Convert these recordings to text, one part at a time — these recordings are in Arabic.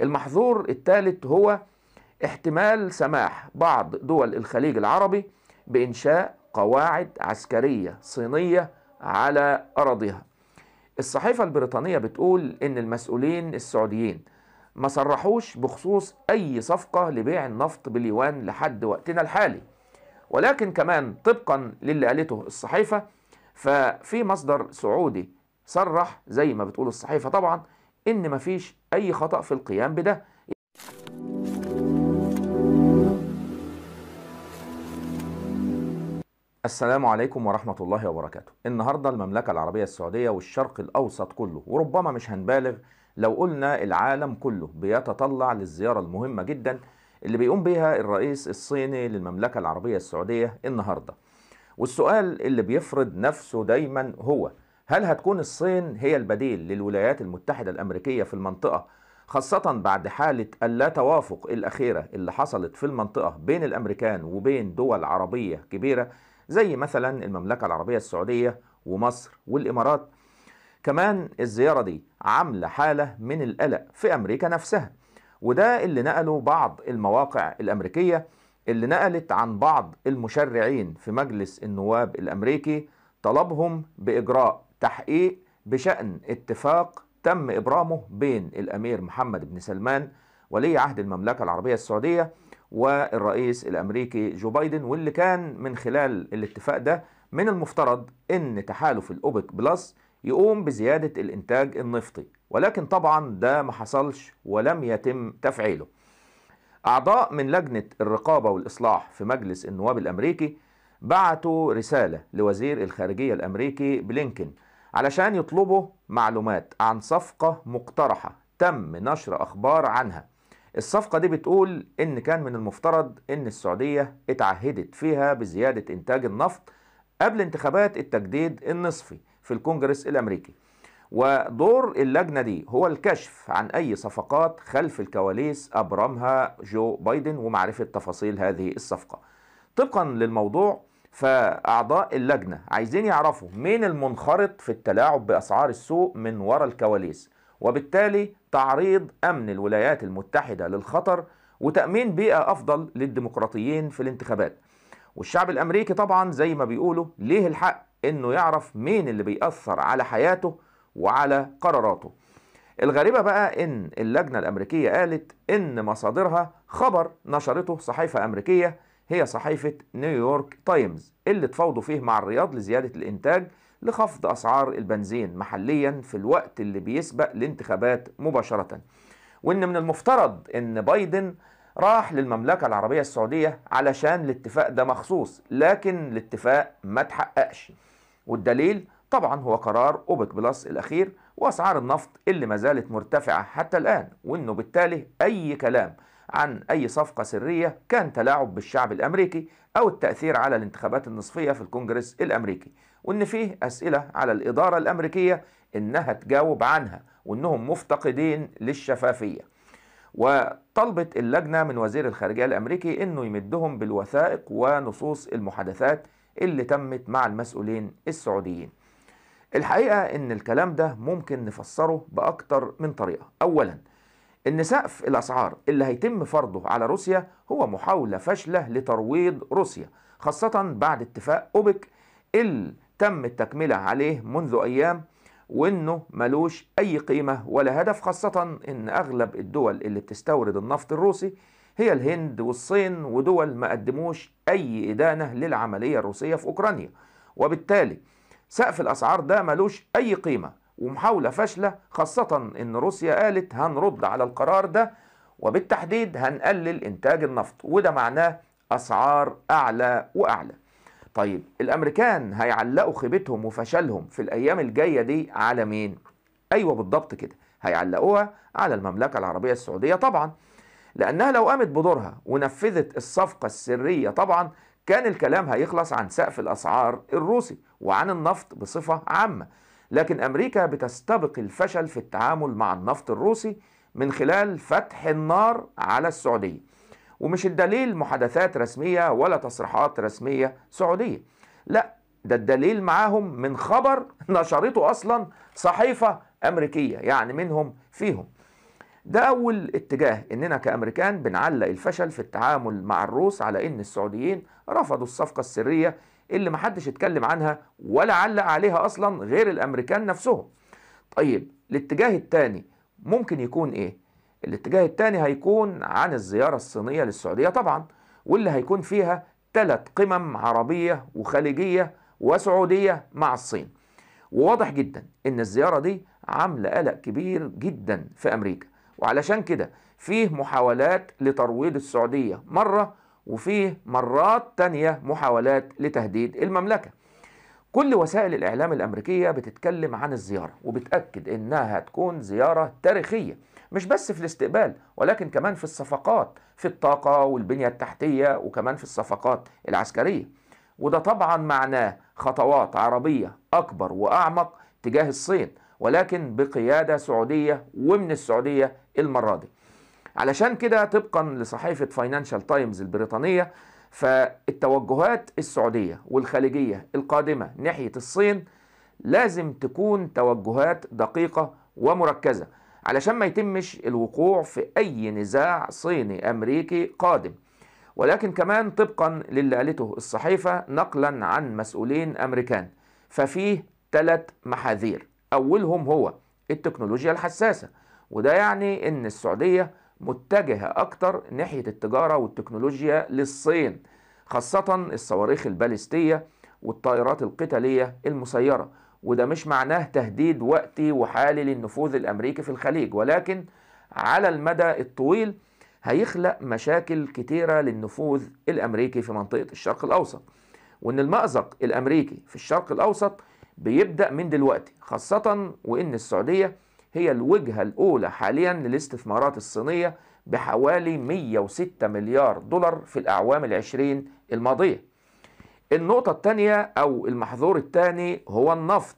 المحظور الثالث هو احتمال سماح بعض دول الخليج العربي بإنشاء قواعد عسكرية صينية على أراضيها الصحيفة البريطانية بتقول إن المسؤولين السعوديين ما صرحوش بخصوص أي صفقة لبيع النفط باليوان لحد وقتنا الحالي ولكن كمان طبقا للي قالته الصحيفة ففي مصدر سعودي صرح زي ما بتقول الصحيفة طبعا إن مفيش أي خطأ في القيام بده السلام عليكم ورحمة الله وبركاته النهاردة المملكة العربية السعودية والشرق الأوسط كله وربما مش هنبالغ لو قلنا العالم كله بيتطلع للزيارة المهمة جدا اللي بيقوم بها الرئيس الصيني للمملكة العربية السعودية النهاردة والسؤال اللي بيفرض نفسه دايما هو هل هتكون الصين هي البديل للولايات المتحدة الأمريكية في المنطقة خاصة بعد حالة اللا توافق الأخيرة اللي حصلت في المنطقة بين الأمريكان وبين دول عربية كبيرة زي مثلا المملكة العربية السعودية ومصر والإمارات كمان الزيارة دي عاملة حالة من القلق في أمريكا نفسها وده اللي نقله بعض المواقع الأمريكية اللي نقلت عن بعض المشرعين في مجلس النواب الأمريكي طلبهم بإجراء تحقيق بشأن اتفاق تم إبرامه بين الأمير محمد بن سلمان ولي عهد المملكة العربية السعودية والرئيس الأمريكي جو بايدن واللي كان من خلال الاتفاق ده من المفترض أن تحالف الأوبك بلس يقوم بزيادة الإنتاج النفطي ولكن طبعا ده ما حصلش ولم يتم تفعيله أعضاء من لجنة الرقابة والإصلاح في مجلس النواب الأمريكي بعتوا رسالة لوزير الخارجية الأمريكي بلينكن علشان يطلبوا معلومات عن صفقة مقترحة تم نشر أخبار عنها الصفقة دي بتقول إن كان من المفترض إن السعودية اتعهدت فيها بزيادة إنتاج النفط قبل انتخابات التجديد النصفي في الكونجرس الأمريكي ودور اللجنة دي هو الكشف عن أي صفقات خلف الكواليس أبرمها جو بايدن ومعرفة تفاصيل هذه الصفقة طبقا للموضوع فاعضاء اللجنه عايزين يعرفوا مين المنخرط في التلاعب باسعار السوق من وراء الكواليس وبالتالي تعريض امن الولايات المتحده للخطر وتامين بيئه افضل للديمقراطيين في الانتخابات والشعب الامريكي طبعا زي ما بيقولوا ليه الحق انه يعرف مين اللي بيأثر على حياته وعلى قراراته الغريبة بقى إن اللجنة الأمريكية قالت إن مصادرها خبر نشرته صحيفة أمريكية هي صحيفة نيويورك تايمز اللي تفاوضوا فيه مع الرياض لزيادة الإنتاج لخفض أسعار البنزين محليا في الوقت اللي بيسبق الانتخابات مباشرة وإن من المفترض إن بايدن راح للمملكة العربية السعودية علشان الاتفاق ده مخصوص لكن الاتفاق ما تحققش والدليل طبعا هو قرار أوبك بلس الأخير وأسعار النفط اللي ما زالت مرتفعة حتى الآن وإنه بالتالي أي كلام عن أي صفقة سرية كان تلاعب بالشعب الأمريكي أو التأثير على الانتخابات النصفية في الكونجرس الأمريكي وإن فيه أسئلة على الإدارة الأمريكية إنها تجاوب عنها وإنهم مفتقدين للشفافية وطلبت اللجنة من وزير الخارجية الأمريكي إنه يمدهم بالوثائق ونصوص المحادثات اللي تمت مع المسؤولين السعوديين الحقيقة إن الكلام ده ممكن نفسره بأكتر من طريقة أولاً إن سقف الأسعار اللي هيتم فرضه على روسيا هو محاولة فاشلة لترويض روسيا خاصة بعد اتفاق أوبك اللي تم التكملة عليه منذ أيام وإنه ملوش أي قيمة ولا هدف خاصة إن أغلب الدول اللي بتستورد النفط الروسي هي الهند والصين ودول ما قدموش أي إدانة للعملية الروسية في أوكرانيا وبالتالي سقف الأسعار ده ملوش أي قيمة ومحاولة فاشلة خاصة إن روسيا قالت هنرد على القرار ده وبالتحديد هنقلل إنتاج النفط وده معناه أسعار أعلى وأعلى طيب الأمريكان هيعلقوا خيبتهم وفشلهم في الأيام الجاية دي على مين؟ أيوة بالضبط كده هيعلقوها على المملكة العربية السعودية طبعا لأنها لو قامت بدورها ونفذت الصفقة السرية طبعا كان الكلام هيخلص عن سقف الأسعار الروسي وعن النفط بصفة عامة لكن أمريكا بتستبق الفشل في التعامل مع النفط الروسي من خلال فتح النار على السعودية ومش الدليل محادثات رسمية ولا تصريحات رسمية سعودية لا ده الدليل معاهم من خبر نشرته أصلا صحيفة أمريكية يعني منهم فيهم ده أول اتجاه إننا كأمريكان بنعلق الفشل في التعامل مع الروس على إن السعوديين رفضوا الصفقة السرية اللي محدش اتكلم عنها ولا علق عليها أصلا غير الأمريكان نفسهم طيب الاتجاه الثاني ممكن يكون إيه؟ الاتجاه الثاني هيكون عن الزيارة الصينية للسعودية طبعا واللي هيكون فيها ثلاث قمم عربية وخليجية وسعودية مع الصين وواضح جدا إن الزيارة دي عاملة قلق كبير جدا في أمريكا وعلشان كده فيه محاولات لترويض السعودية مرة وفيه مرات تانية محاولات لتهديد المملكة كل وسائل الإعلام الأمريكية بتتكلم عن الزيارة وبتأكد إنها هتكون زيارة تاريخية مش بس في الاستقبال ولكن كمان في الصفقات في الطاقة والبنية التحتية وكمان في الصفقات العسكرية وده طبعا معناه خطوات عربية أكبر وأعمق تجاه الصين ولكن بقيادة سعودية ومن السعودية المرة دي علشان كده طبقا لصحيفة فاينانشال تايمز البريطانية فالتوجهات السعودية والخليجية القادمة ناحية الصين لازم تكون توجهات دقيقة ومركزة علشان ما يتمش الوقوع في أي نزاع صيني أمريكي قادم ولكن كمان طبقا للي قالته الصحيفة نقلا عن مسؤولين أمريكان ففيه ثلاث محاذير أولهم هو التكنولوجيا الحساسة وده يعني إن السعودية متجهة أكتر ناحية التجارة والتكنولوجيا للصين خاصة الصواريخ البالستية والطائرات القتالية المسيرة وده مش معناه تهديد وقتي وحالي للنفوذ الأمريكي في الخليج ولكن على المدى الطويل هيخلق مشاكل كتيرة للنفوذ الأمريكي في منطقة الشرق الأوسط وإن المأزق الأمريكي في الشرق الأوسط بيبدأ من دلوقتي خاصة وإن السعودية هي الوجهة الأولى حاليا للاستثمارات الصينية بحوالي 106 مليار دولار في الأعوام العشرين الماضية النقطة الثانية أو المحظور الثاني هو النفط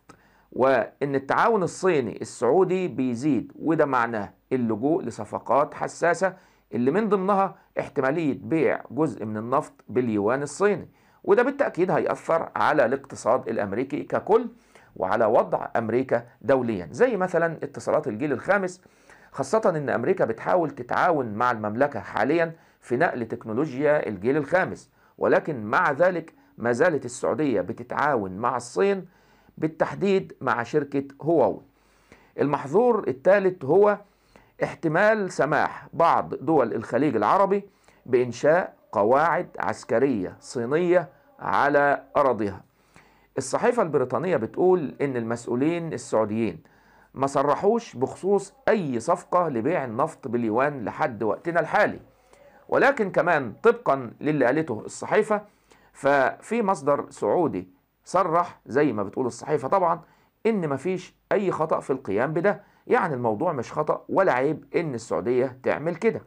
وإن التعاون الصيني السعودي بيزيد وده معناه اللجوء لصفقات حساسة اللي من ضمنها احتمالية بيع جزء من النفط باليوان الصيني وده بالتأكيد هيأثر على الاقتصاد الأمريكي ككل وعلى وضع أمريكا دوليا زي مثلا اتصالات الجيل الخامس خاصة أن أمريكا بتحاول تتعاون مع المملكة حاليا في نقل تكنولوجيا الجيل الخامس ولكن مع ذلك ما زالت السعودية بتتعاون مع الصين بالتحديد مع شركة هواوي المحظور الثالث هو احتمال سماح بعض دول الخليج العربي بإنشاء قواعد عسكرية صينية على أراضيها الصحيفة البريطانية بتقول إن المسؤولين السعوديين ما صرحوش بخصوص أي صفقة لبيع النفط باليوان لحد وقتنا الحالي ولكن كمان طبقا للي قالته الصحيفة ففي مصدر سعودي صرح زي ما بتقول الصحيفة طبعا إن مفيش أي خطأ في القيام بده يعني الموضوع مش خطأ ولا عيب إن السعودية تعمل كده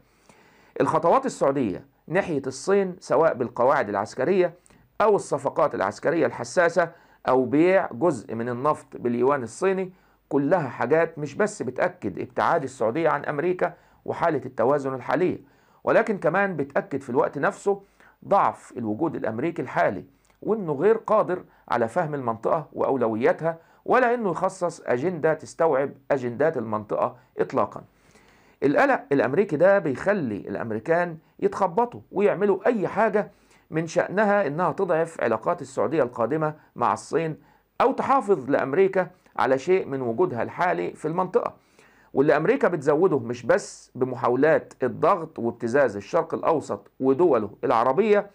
الخطوات السعودية ناحية الصين سواء بالقواعد العسكرية أو الصفقات العسكرية الحساسة أو بيع جزء من النفط باليوان الصيني كلها حاجات مش بس بتأكد ابتعاد السعودية عن أمريكا وحالة التوازن الحالية ولكن كمان بتأكد في الوقت نفسه ضعف الوجود الأمريكي الحالي وإنه غير قادر على فهم المنطقة وأولوياتها ولا إنه يخصص أجندة تستوعب أجندات المنطقة إطلاقاً القلق الامريكي ده بيخلي الامريكان يتخبطوا ويعملوا اي حاجه من شانها انها تضعف علاقات السعوديه القادمه مع الصين او تحافظ لامريكا على شيء من وجودها الحالي في المنطقه واللي امريكا بتزوده مش بس بمحاولات الضغط وابتزاز الشرق الاوسط ودوله العربيه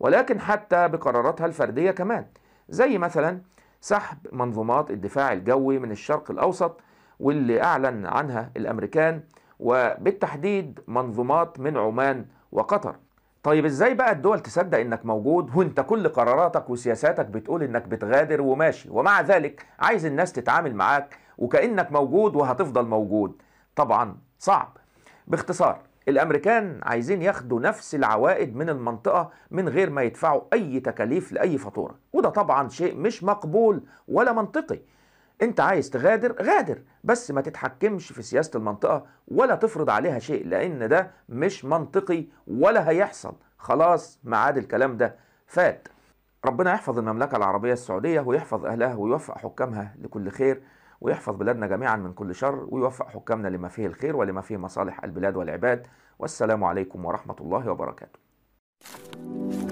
ولكن حتى بقراراتها الفرديه كمان زي مثلا سحب منظومات الدفاع الجوي من الشرق الاوسط واللي اعلن عنها الامريكان وبالتحديد منظومات من عمان وقطر طيب ازاي بقى الدول تصدق انك موجود وانت كل قراراتك وسياساتك بتقول انك بتغادر وماشي ومع ذلك عايز الناس تتعامل معاك وكأنك موجود وهتفضل موجود طبعا صعب باختصار الامريكان عايزين ياخدوا نفس العوائد من المنطقه من غير ما يدفعوا اي تكاليف لاي فاتوره وده طبعا شيء مش مقبول ولا منطقي انت عايز تغادر غادر بس ما تتحكمش في سياسة المنطقة ولا تفرض عليها شيء لان ده مش منطقي ولا هيحصل خلاص ما عاد الكلام ده فات ربنا يحفظ المملكة العربية السعودية ويحفظ أهلها ويوفق حكامها لكل خير ويحفظ بلادنا جميعا من كل شر ويوفق حكامنا لما فيه الخير ولما فيه مصالح البلاد والعباد والسلام عليكم ورحمة الله وبركاته